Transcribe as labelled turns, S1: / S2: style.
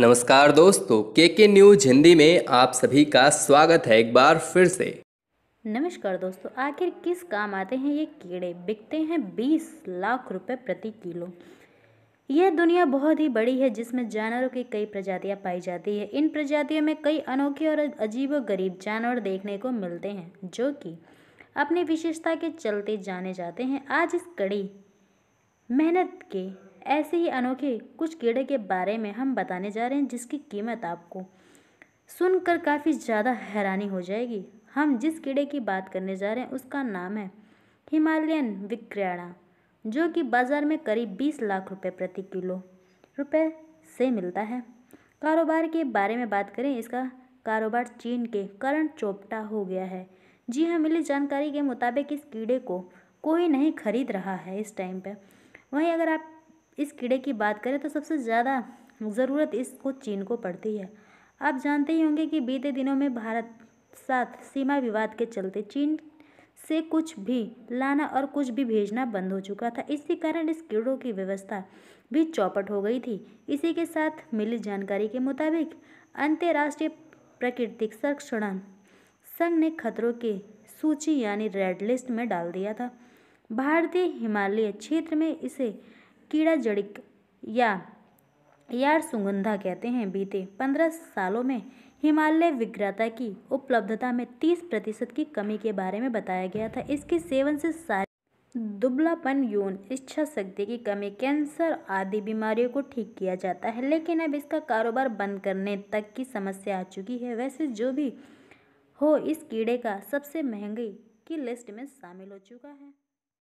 S1: नमस्कार दोस्तों के के न्यूज हिंदी में आप सभी का स्वागत है एक बार फिर से नमस्कार दोस्तों आखिर किस काम आते हैं ये कीड़े बिकते हैं बीस लाख रुपए प्रति किलो यह दुनिया बहुत ही बड़ी है जिसमें जानवरों की कई प्रजातियां पाई जाती है इन प्रजातियों में कई अनोखे और अजीब गरीब जानवर देखने को मिलते हैं जो कि अपनी विशेषता के चलते जाने जाते हैं आज इस कड़ी मेहनत के ऐसे ही अनोखे कुछ कीड़े के बारे में हम बताने जा रहे हैं जिसकी कीमत आपको सुनकर काफ़ी ज़्यादा हैरानी हो जाएगी हम जिस कीड़े की बात करने जा रहे हैं उसका नाम है हिमालयन विक्रयाणा जो कि बाज़ार में करीब बीस लाख रुपये प्रति किलो रुपये से मिलता है कारोबार के बारे में बात करें इसका कारोबार चीन के कारण चौपटा हो गया है जी हाँ मिली जानकारी के मुताबिक इस कीड़े को कोई नहीं खरीद रहा है इस टाइम पे वहीं अगर आप इस कीड़े की बात करें तो सबसे ज़्यादा ज़रूरत इसको चीन को पड़ती है आप जानते ही होंगे कि बीते दिनों में भारत साथ सीमा विवाद के चलते चीन से कुछ भी लाना और कुछ भी भेजना बंद हो चुका था इसी कारण इस कीड़ों की व्यवस्था भी चौपट हो गई थी इसी के साथ मिली जानकारी के मुताबिक अंतर्राष्ट्रीय प्राकृतिक संरक्षण संघ ने खतरों की सूची यानी रेड लिस्ट में डाल दिया था भारतीय हिमालय क्षेत्र में इसे कीड़ा जड़िक या यार सुगंधा कहते हैं बीते पंद्रह सालों में हिमालय विक्रेता की उपलब्धता में तीस प्रतिशत की कमी के बारे में बताया गया था इसके सेवन से सारे दुबलापन यौन इच्छा शक्ति की कमी कैंसर आदि बीमारियों को ठीक किया जाता है लेकिन अब इसका कारोबार बंद करने तक की समस्या आ चुकी है वैसे जो भी हो इस कीड़े का सबसे महंगी की लिस्ट में शामिल हो चुका है